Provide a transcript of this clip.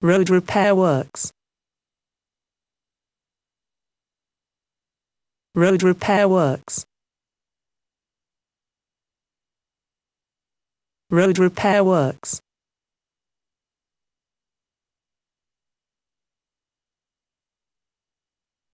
road repair works road repair works road repair works